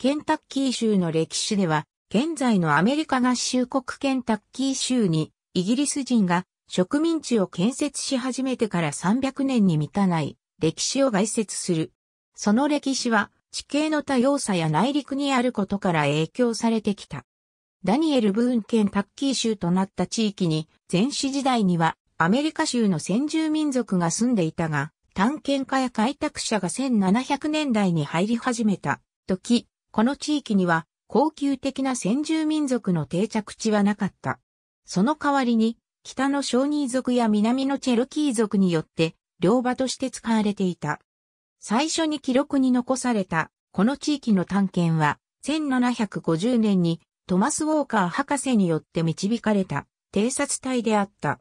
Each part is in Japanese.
ケンタッキー州の歴史では、現在のアメリカ合衆国ケンタッキー州に、イギリス人が植民地を建設し始めてから300年に満たない歴史を概説する。その歴史は地形の多様さや内陸にあることから影響されてきた。ダニエル・ブーンケンタッキー州となった地域に、前史時代にはアメリカ州の先住民族が住んでいたが、探検家や開拓者が1700年代に入り始めた時、この地域には高級的な先住民族の定着地はなかった。その代わりに、北の小人族や南のチェルキー族によって、両場として使われていた。最初に記録に残された、この地域の探検は、1750年にトマス・ウォーカー博士によって導かれた偵察隊であった。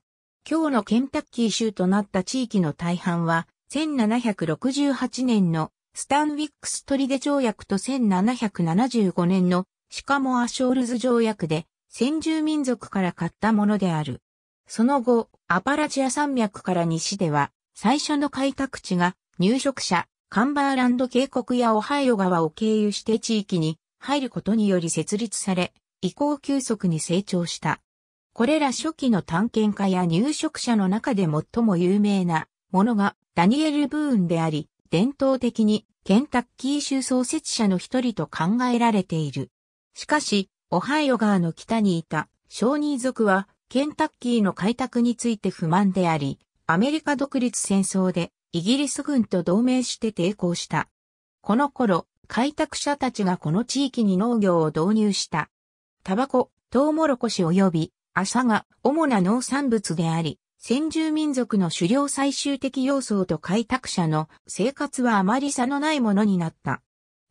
今日のケンタッキー州となった地域の大半は、1768年のスタンウィックストリデ条約と1775年のシカモア・ショールズ条約で先住民族から買ったものである。その後、アパラチア山脈から西では、最初の開拓地が入植者、カンバーランド渓谷やオハイオ川を経由して地域に入ることにより設立され、移行急速に成長した。これら初期の探検家や入植者の中で最も有名なものがダニエル・ブーンであり、伝統的にケンタッキー州創設者の一人と考えられている。しかし、オハイオ川の北にいた商人族はケンタッキーの開拓について不満であり、アメリカ独立戦争でイギリス軍と同盟して抵抗した。この頃、開拓者たちがこの地域に農業を導入した。タバコ、トウモロコシ及び、麻が主な農産物であり、先住民族の狩猟最終的要素と開拓者の生活はあまり差のないものになった。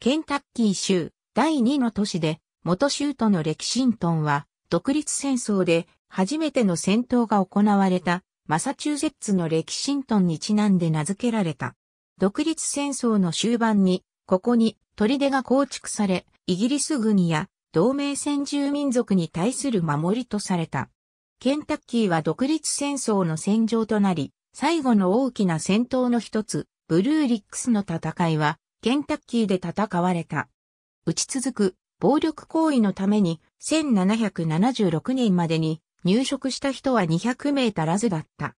ケンタッキー州第2の都市で元州都のレキシントンは独立戦争で初めての戦闘が行われたマサチューセッツのレキシントンにちなんで名付けられた。独立戦争の終盤にここに砦が構築されイギリス軍や同盟先住民族に対する守りとされた。ケンタッキーは独立戦争の戦場となり、最後の大きな戦闘の一つ、ブルーリックスの戦いは、ケンタッキーで戦われた。打ち続く暴力行為のために、1776年までに入植した人は200名足らずだった。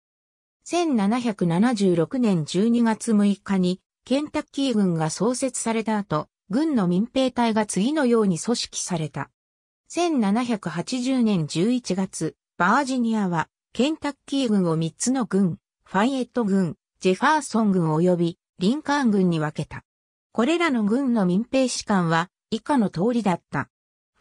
1776年12月6日に、ケンタッキー軍が創設された後、軍の民兵隊が次のように組織された。1780年11月、バージニアは、ケンタッキー軍を3つの軍、ファイエット軍、ジェファーソン軍及び、リンカーン軍に分けた。これらの軍の民兵士官は、以下の通りだった。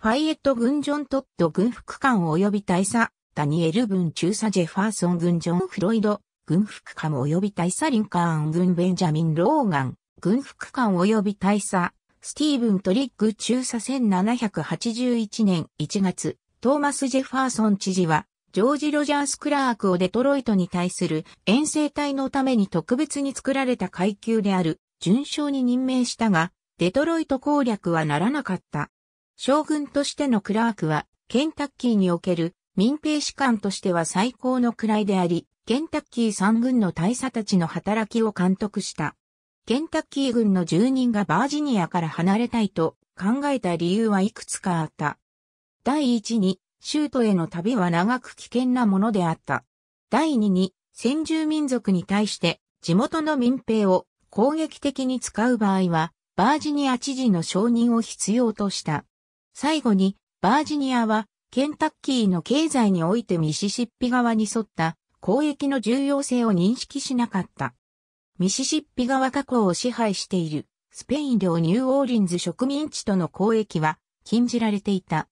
ファイエット軍ジョン・トッド軍副官及び大佐、ダニエル軍中佐ジェファーソン軍ジョン・フロイド、軍副官及び大佐リンカーン軍ベンジャミン・ローガン、軍副官及び大佐、スティーブン・トリッグ中佐1781年1月、トーマス・ジェファーソン知事は、ジョージ・ロジャース・クラークをデトロイトに対する遠征隊のために特別に作られた階級である順将に任命したが、デトロイト攻略はならなかった。将軍としてのクラークは、ケンタッキーにおける民兵士官としては最高の位であり、ケンタッキー三軍の大佐たちの働きを監督した。ケンタッキー軍の住人がバージニアから離れたいと考えた理由はいくつかあった。第一に、州都への旅は長く危険なものであった。第二に、先住民族に対して地元の民兵を攻撃的に使う場合は、バージニア知事の承認を必要とした。最後に、バージニアは、ケンタッキーの経済においてミシシッピ側に沿った交易の重要性を認識しなかった。ミシシッピ側加工を支配しているスペイン領ニューオーリンズ植民地との交易は禁じられていた。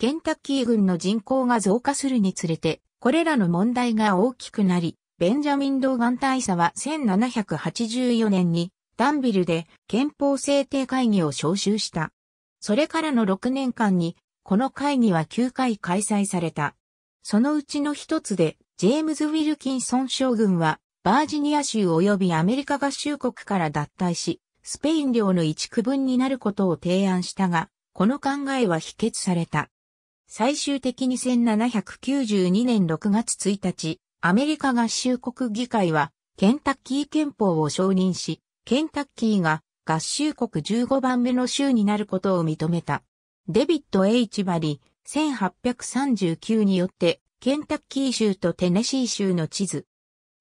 ケンタッキー軍の人口が増加するにつれて、これらの問題が大きくなり、ベンジャミン・ドーガン大佐は1784年にダンビルで憲法制定会議を招集した。それからの6年間に、この会議は9回開催された。そのうちの一つで、ジェームズ・ウィルキンソン将軍は、バージニア州及びアメリカ合衆国から脱退し、スペイン領の一区分になることを提案したが、この考えは否決された。最終的に1792年6月1日、アメリカ合衆国議会は、ケンタッキー憲法を承認し、ケンタッキーが合衆国15番目の州になることを認めた。デビッド・ H・ バリ、1839によって、ケンタッキー州とテネシー州の地図。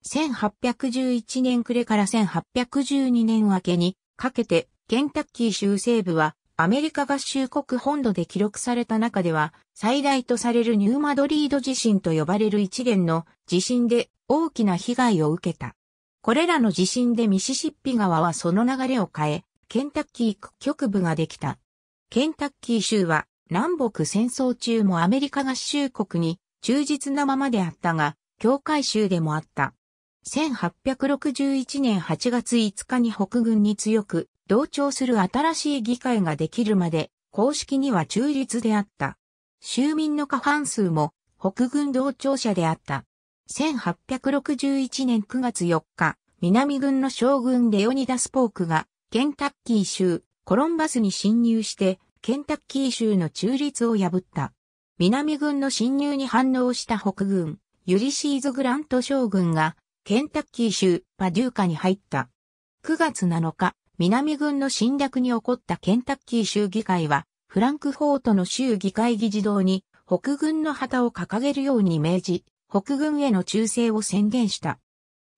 1811年暮れから1812年明けにかけて、ケンタッキー州西部はアメリカ合衆国本土で記録された中では、最大とされるニューマドリード地震と呼ばれる一連の地震で大きな被害を受けた。これらの地震でミシシッピ川はその流れを変え、ケンタッキー局部ができた。ケンタッキー州は南北戦争中もアメリカ合衆国に忠実なままであったが、教会州でもあった。1861年8月5日に北軍に強く同調する新しい議会ができるまで、公式には中立であった。州民の過半数も北軍同調者であった。1861年9月4日、南軍の将軍レオニダス・ポークが、ケンタッキー州、コロンバスに侵入して、ケンタッキー州の中立を破った。南軍の侵入に反応した北軍、ユリシーズ・グラント将軍が、ケンタッキー州パデューカに入った。9月7日、南軍の侵略に起こったケンタッキー州議会は、フランクフォートの州議会議事堂に北軍の旗を掲げるように命じ、北軍への忠誠を宣言した。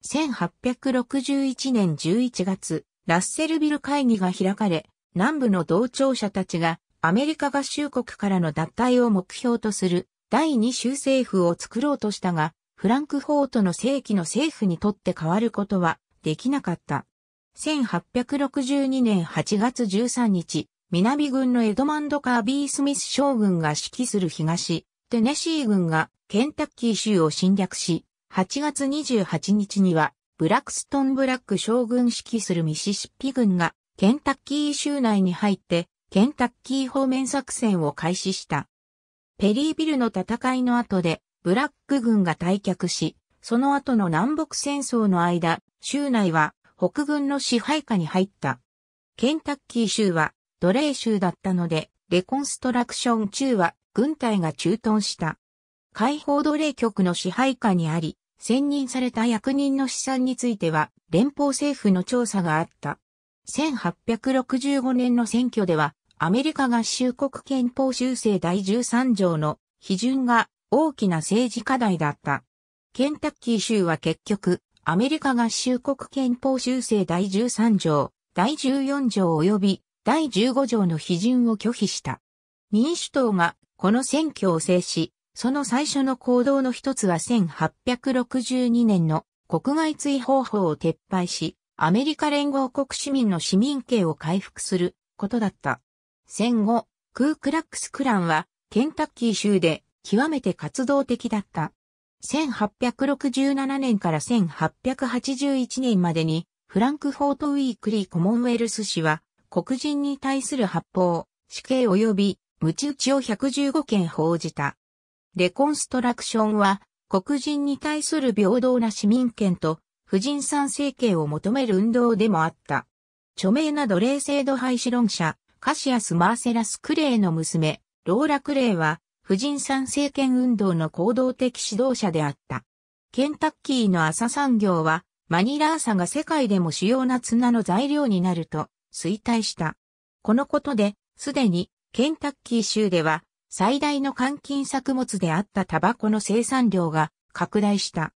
1861年11月、ラッセルビル会議が開かれ、南部の同調者たちがアメリカ合衆国からの脱退を目標とする第二州政府を作ろうとしたが、フランクフォートの正規の政府にとって変わることはできなかった。1862年8月13日、南軍のエドマンド・カービー・スミス将軍が指揮する東、テネシー軍がケンタッキー州を侵略し、8月28日には、ブラックストン・ブラック将軍指揮するミシシッピ軍が、ケンタッキー州内に入って、ケンタッキー方面作戦を開始した。ペリービルの戦いの後で、ブラック軍が退却し、その後の南北戦争の間、州内は北軍の支配下に入った。ケンタッキー州は奴隷州だったので、レコンストラクション中は軍隊が駐屯した。解放奴隷局の支配下にあり、選任された役人の資産については連邦政府の調査があった。1865年の選挙では、アメリカ合衆国憲法修正第13条の批准が大きな政治課題だった。ケンタッキー州は結局、アメリカ合衆国憲法修正第13条、第14条及び第15条の批准を拒否した。民主党がこの選挙を制し、その最初の行動の一つは1862年の国外追放法を撤廃し、アメリカ連合国市民の市民権を回復することだった。戦後、クークラックスクランはケンタッキー州で極めて活動的だった。1867年から1881年までに、フランクフォートウィークリーコモンウェルス氏は、黒人に対する発砲、死刑及び、鞭打ちを115件報じた。レコンストラクションは、黒人に対する平等な市民権と、婦人参政権を求める運動でもあった。著名な奴隷制度廃止論者、カシアス・マーセラス・クレイの娘、ローラ・クレイは、婦人参政権運動の行動的指導者であった。ケンタッキーの朝産業は、マニラ朝が世界でも主要な綱の材料になると衰退した。このことで、すでにケンタッキー州では最大の換金作物であったタバコの生産量が拡大した。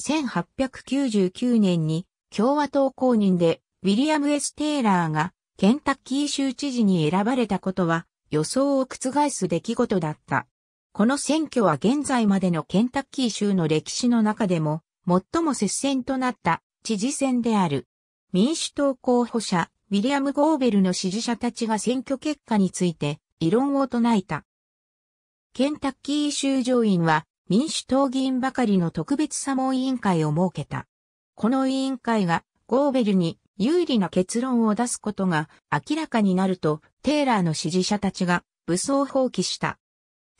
1899年に共和党公認でウィリアム・エステーラーがケンタッキー州知事に選ばれたことは予想を覆す出来事だった。この選挙は現在までのケンタッキー州の歴史の中でも最も接戦となった知事選である。民主党候補者、ウィリアム・ゴーベルの支持者たちが選挙結果について異論を唱えた。ケンタッキー州上院は民主党議員ばかりの特別査問委員会を設けた。この委員会がゴーベルに有利な結論を出すことが明らかになるとテイラーの支持者たちが武装放棄した。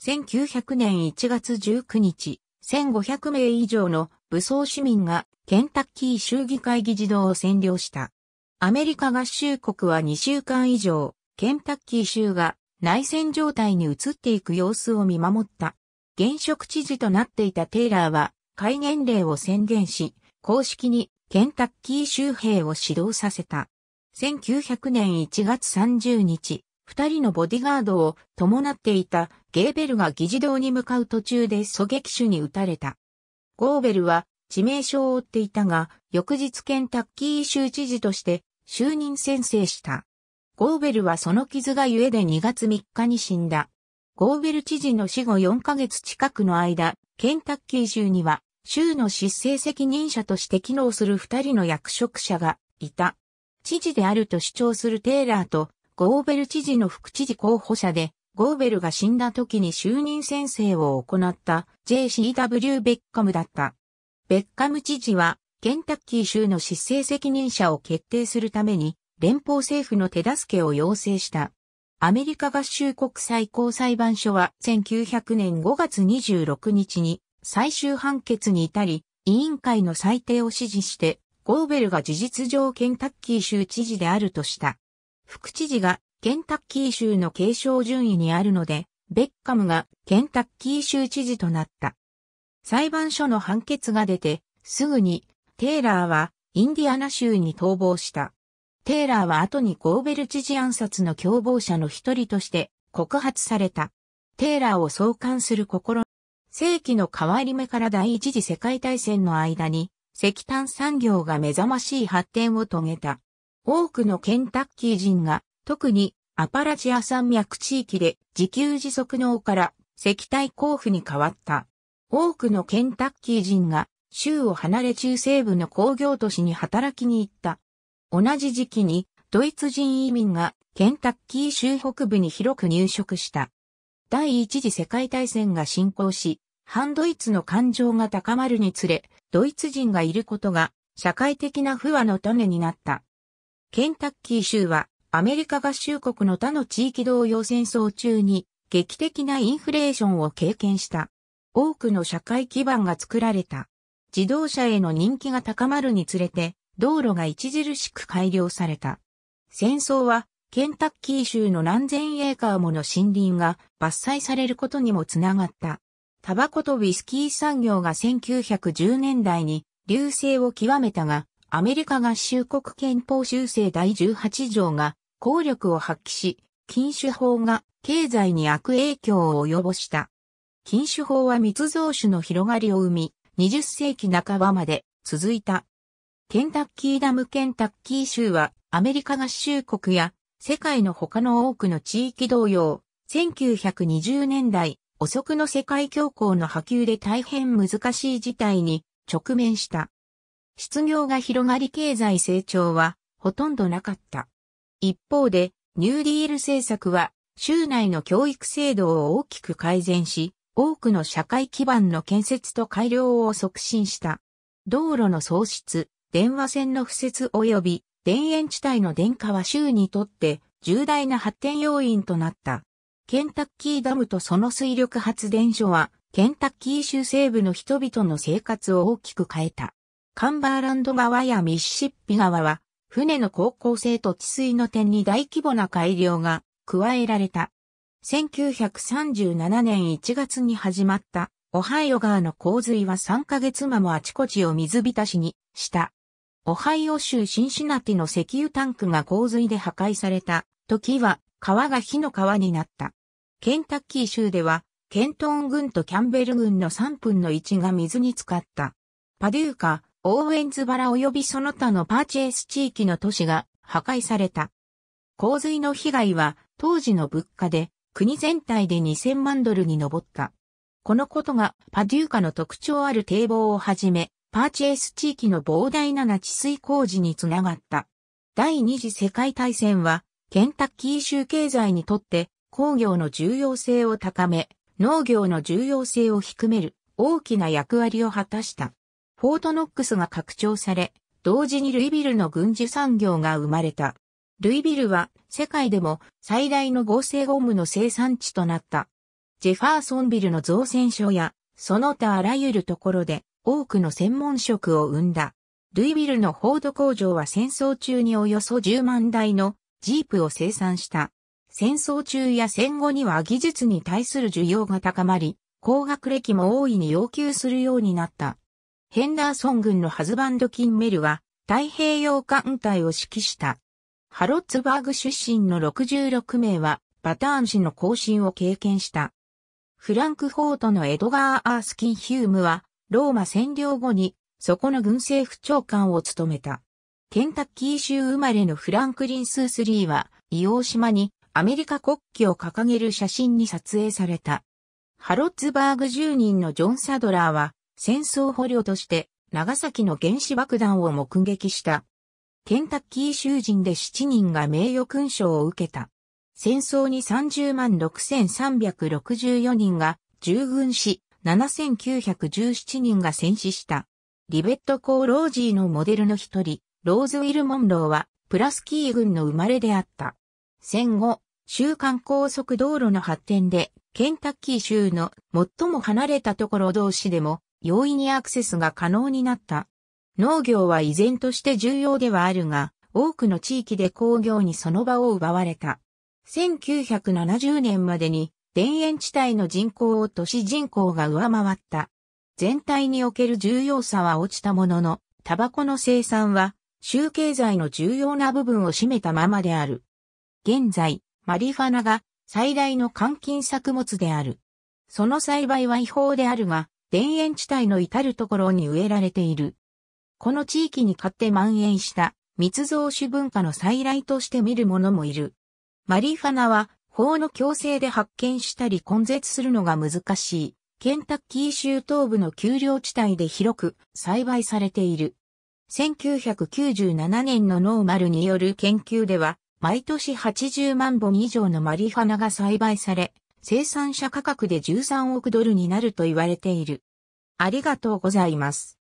1900年1月19日、1500名以上の武装市民がケンタッキー州議会議事堂を占領した。アメリカ合衆国は2週間以上、ケンタッキー州が内戦状態に移っていく様子を見守った。現職知事となっていたテイラーは戒厳令を宣言し、公式にケンタッキー州兵を指導させた。1900年1月30日、二人のボディガードを伴っていたゲーベルが議事堂に向かう途中で狙撃手に撃たれた。ゴーベルは致命傷を負っていたが、翌日ケンタッキー州知事として就任宣誓した。ゴーベルはその傷がゆえで2月3日に死んだ。ゴーベル知事の死後4ヶ月近くの間、ケンタッキー州には州の失政責任者として機能する二人の役職者がいた。知事であると主張するテイラーと、ゴーベル知事の副知事候補者で、ゴーベルが死んだ時に就任宣誓を行った JCW ベッカムだった。ベッカム知事は、ケンタッキー州の失政責任者を決定するために、連邦政府の手助けを要請した。アメリカ合衆国最高裁判所は1900年5月26日に最終判決に至り、委員会の裁定を指示してゴーベルが事実上ケンタッキー州知事であるとした。副知事がケンタッキー州の継承順位にあるので、ベッカムがケンタッキー州知事となった。裁判所の判決が出て、すぐにテイラーはインディアナ州に逃亡した。テイラーは後にゴーベル知事暗殺の共謀者の一人として告発された。テイラーを創刊する心、世紀の変わり目から第一次世界大戦の間に石炭産業が目覚ましい発展を遂げた。多くのケンタッキー人が、特にアパラチア山脈地域で自給自足農から石体交付に変わった。多くのケンタッキー人が州を離れ中西部の工業都市に働きに行った。同じ時期にドイツ人移民がケンタッキー州北部に広く入植した。第一次世界大戦が進行し、反ドイツの感情が高まるにつれ、ドイツ人がいることが社会的な不和の種になった。ケンタッキー州はアメリカ合衆国の他の地域同様戦争中に劇的なインフレーションを経験した。多くの社会基盤が作られた。自動車への人気が高まるにつれて、道路が著しく改良された。戦争は、ケンタッキー州の何千エーカーもの森林が伐採されることにもつながった。タバコとウイスキー産業が1910年代に流星を極めたが、アメリカ合衆国憲法修正第18条が効力を発揮し、禁酒法が経済に悪影響を及ぼした。禁酒法は密造酒の広がりを生み、20世紀半ばまで続いた。ケンタッキーダムケンタッキー州はアメリカ合衆国や世界の他の多くの地域同様、1920年代遅くの世界恐慌の波及で大変難しい事態に直面した。失業が広がり経済成長はほとんどなかった。一方で、ニューディール政策は州内の教育制度を大きく改善し、多くの社会基盤の建設と改良を促進した。道路の創出、電話線の敷設及び田園地帯の電化は州にとって重大な発展要因となった。ケンタッキーダムとその水力発電所は、ケンタッキー州西部の人々の生活を大きく変えた。カンバーランド川やミシシッピ川は、船の高校生と治水の点に大規模な改良が加えられた。1937年1月に始まったオハイオ川の洪水は3ヶ月間もあちこちを水浸しにした。オハイオ州シンシナティの石油タンクが洪水で破壊された時は川が火の川になった。ケンタッキー州では、ケントン軍とキャンベル軍の3分の1が水に浸かった。パデューカ、オーウェンズバラ及びその他のパーチェイス地域の都市が破壊された。洪水の被害は当時の物価で国全体で2000万ドルに上った。このことがパデューカの特徴ある堤防をはじめ、パーチェイス地域の膨大な治水工事につながった。第二次世界大戦はケンタッキー州経済にとって工業の重要性を高め、農業の重要性を低める大きな役割を果たした。フォートノックスが拡張され、同時にルイビルの軍需産業が生まれた。ルイビルは世界でも最大の合成ゴムの生産地となった。ジェファーソンビルの造船所や、その他あらゆるところで多くの専門職を生んだ。ルイビルのフォード工場は戦争中におよそ10万台のジープを生産した。戦争中や戦後には技術に対する需要が高まり、高学歴も大いに要求するようになった。ヘンダーソン軍のハズバンド・キンメルは太平洋艦隊を指揮した。ハロッツバーグ出身の66名はバターン氏の行進を経験した。フランクフォートのエドガー・アースキン・ヒュームはローマ占領後にそこの軍政府長官を務めた。ケンタッキー州生まれのフランクリン・スースリーは、伊黄島にアメリカ国旗を掲げる写真に撮影された。ハロッツバーグ住人のジョン・サドラーは戦争捕虜として長崎の原子爆弾を目撃した。ケンタッキー囚人で7人が名誉勲章を受けた。戦争に30万6364人が従軍し、7917人が戦死した。リベット・コー・ロージーのモデルの一人、ローズ・ウィル・モンローは、プラスキー軍の生まれであった。戦後、週間高速道路の発展で、ケンタッキー州の最も離れたところ同士でも容易にアクセスが可能になった。農業は依然として重要ではあるが、多くの地域で工業にその場を奪われた。1970年までに田園地帯の人口を都市人口が上回った。全体における重要さは落ちたものの、タバコの生産は、州経済の重要な部分を占めたままである。現在、マリファナが最大の換金作物である。その栽培は違法であるが、田園地帯の至るところに植えられている。この地域に勝って蔓延した密造種文化の再来として見る者もいる。マリファナは法の強制で発見したり根絶するのが難しい。ケンタッキー州東部の丘陵地帯で広く栽培されている。1997年のノーマルによる研究では、毎年80万本以上のマリファナが栽培され、生産者価格で13億ドルになると言われている。ありがとうございます。